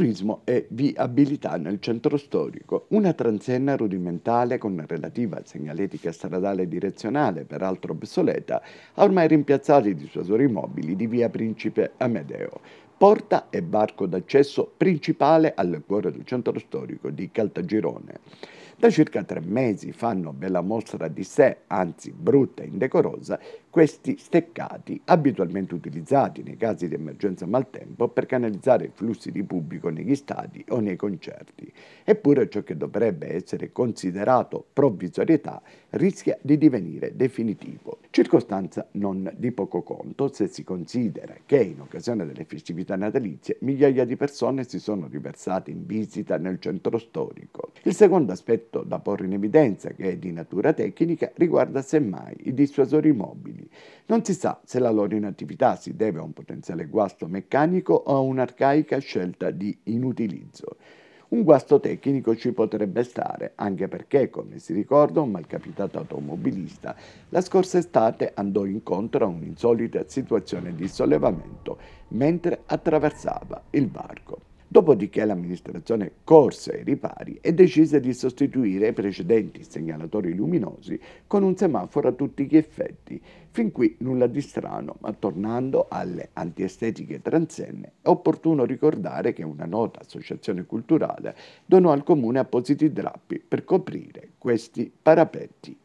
Turismo e viabilità nel centro storico, una transenna rudimentale con relativa segnaletica stradale direzionale, peraltro obsoleta, ha ormai rimpiazzato i dissuasori mobili di via Principe Amedeo, porta e barco d'accesso principale al cuore del centro storico di Caltagirone. Da circa tre mesi fanno bella mostra di sé, anzi brutta e indecorosa, questi steccati abitualmente utilizzati nei casi di emergenza maltempo per canalizzare i flussi di pubblico negli stadi o nei concerti. Eppure ciò che dovrebbe essere considerato provvisorietà rischia di divenire definitivo. Circostanza non di poco conto se si considera che in occasione delle festività natalizie migliaia di persone si sono riversate in visita nel centro storico. Il secondo aspetto aspetto da porre in evidenza, che è di natura tecnica, riguarda semmai i dissuasori mobili. Non si sa se la loro inattività si deve a un potenziale guasto meccanico o a un'arcaica scelta di inutilizzo. Un guasto tecnico ci potrebbe stare, anche perché, come si ricorda, un malcapitato automobilista la scorsa estate andò incontro a un'insolita situazione di sollevamento mentre attraversava il varco. Dopodiché l'amministrazione corse ai ripari e decise di sostituire i precedenti segnalatori luminosi con un semaforo a tutti gli effetti. Fin qui nulla di strano, ma tornando alle antiestetiche transenne, è opportuno ricordare che una nota associazione culturale donò al comune appositi drappi per coprire questi parapetti.